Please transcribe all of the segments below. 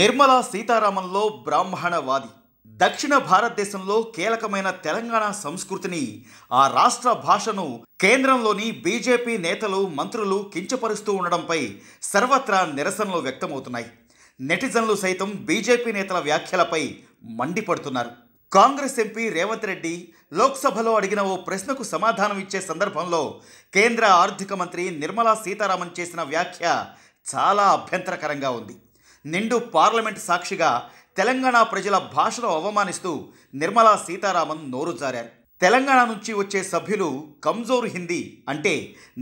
నిర్మలా సీతారామన్లో బ్రాహ్మణవాది దక్షిణ భారతదేశంలో కీలకమైన తెలంగాణ సంస్కృతిని ఆ రాష్ట్ర భాషను కేంద్రంలోని బీజేపీ నేతలు మంత్రులు కించపరుస్తూ ఉండడంపై సర్వత్రా నిరసనలు వ్యక్తమవుతున్నాయి నెటిజన్లు సైతం బీజేపీ నేతల వ్యాఖ్యలపై మండిపడుతున్నారు కాంగ్రెస్ ఎంపీ రేవంత్ రెడ్డి లోక్సభలో అడిగిన ఓ ప్రశ్నకు సమాధానం ఇచ్చే సందర్భంలో కేంద్ర ఆర్థిక మంత్రి నిర్మలా సీతారామన్ చేసిన వ్యాఖ్య చాలా అభ్యంతరకరంగా ఉంది నిండు పార్లమెంట్ సాక్షిగా తెలంగాణ ప్రజల భాషను అవమానిస్తూ నిర్మలా సీతారామన్ నోరు జారారు తెలంగాణ నుంచి వచ్చే సభ్యులు కంజోర్ హిందీ అంటే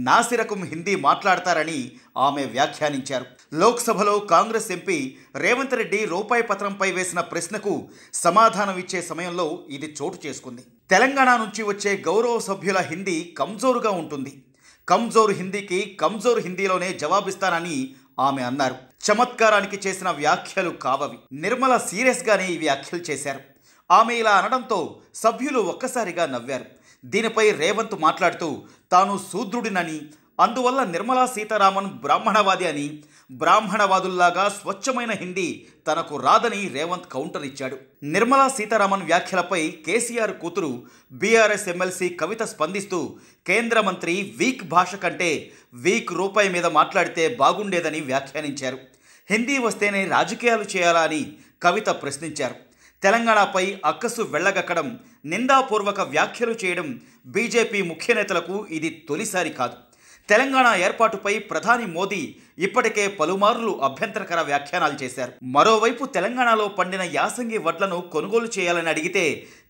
నాసిరకం హిందీ మాట్లాడతారని ఆమె వ్యాఖ్యానించారు లోక్సభలో కాంగ్రెస్ ఎంపీ రేవంత్ రెడ్డి రూపాయి పత్రంపై వేసిన ప్రశ్నకు సమాధానం ఇచ్చే సమయంలో ఇది చోటు చేసుకుంది తెలంగాణ నుంచి వచ్చే గౌరవ సభ్యుల హిందీ కంజోరుగా ఉంటుంది కంజోర్ హిందీకి కంజోర్ హిందీలోనే జవాబిస్తానని ఆమె అన్నారు చమత్కారానికి చేసిన వ్యాఖ్యలు కావవి నిర్మల సీరియస్గానే ఈ వ్యాఖ్యలు చేశారు ఆమె ఇలా అనడంతో సభ్యులు ఒక్కసారిగా నవ్వారు దీనిపై రేవంత్ మాట్లాడుతూ తాను శూద్రుడినని అందువల్ల నిర్మలా సీతారామన్ బ్రాహ్మణవాది అని బ్రాహ్మణవాదుల్లాగా స్వచ్ఛమైన హిందీ తనకు రాదని రేవంత్ కౌంటర్ ఇచ్చాడు నిర్మలా సీతారామన్ వ్యాఖ్యలపై కేసీఆర్ కూతురు బీఆర్ఎస్ ఎమ్మెల్సీ కవిత స్పందిస్తూ కేంద్ర మంత్రి వీక్ భాష కంటే వీక్ రూపాయి మీద మాట్లాడితే బాగుండేదని వ్యాఖ్యానించారు హిందీ వస్తేనే రాజకీయాలు చేయాలా అని కవిత ప్రశ్నించారు తెలంగాణపై అక్కసు వెళ్ళగక్కడం నిందాపూర్వక వ్యాఖ్యలు చేయడం బీజేపీ ముఖ్య నేతలకు ఇది తొలిసారి కాదు తెలంగాణ ఏర్పాటుపై ప్రధాని మోదీ ఇప్పటికే పలుమార్లు అభ్యంతరకర వ్యాఖ్యానాలు చేశారు మరోవైపు తెలంగాణలో పండిన యాసంగి వడ్లను కొనుగోలు చేయాలని అడిగితే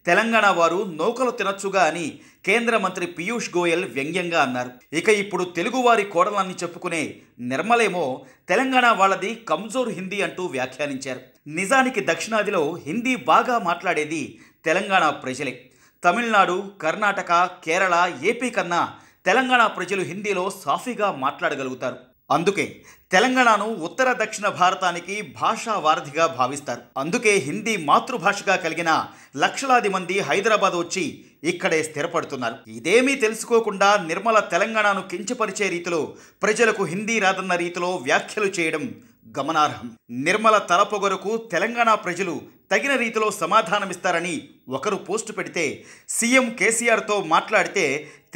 తెలంగాణ వారు నౌకలు తినచ్చుగా అని కేంద్ర మంత్రి పీయూష్ గోయల్ వ్యంగ్యంగా అన్నారు ఇక ఇప్పుడు తెలుగువారి కోడలాన్ని చెప్పుకునే నిర్మలేమో తెలంగాణ వాళ్ళది కంజోర్ హిందీ అంటూ వ్యాఖ్యానించారు నిజానికి దక్షిణాదిలో హిందీ బాగా మాట్లాడేది తెలంగాణ ప్రజలే తమిళనాడు కర్ణాటక కేరళ ఏపీ కన్నా తెలంగాణ ప్రజలు హిందీలో సాఫీగా మాట్లాడగలుగుతారు అందుకే తెలంగాణను ఉత్తర దక్షిణ భారతానికి భాషా వారధిగా భావిస్తారు అందుకే హిందీ మాతృభాషగా కలిగిన లక్షలాది మంది హైదరాబాద్ వచ్చి ఇక్కడే స్థిరపడుతున్నారు ఇదేమీ తెలుసుకోకుండా నిర్మల తెలంగాణను కించపరిచే రీతిలో ప్రజలకు హిందీ రాదన్న రీతిలో వ్యాఖ్యలు చేయడం గమనార్హం నిర్మల తలపొగరుకు తెలంగాణ ప్రజలు తగిన రీతిలో సమాధానమిస్తారని ఒకరు పోస్టు పెడితే సీఎం కేసీఆర్తో మాట్లాడితే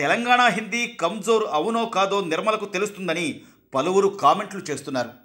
తెలంగాణ హిందీ కంజోర్ అవునో కాదో నిర్మలకు తెలుస్తుందని పలువురు కామెంట్లు చేస్తున్నారు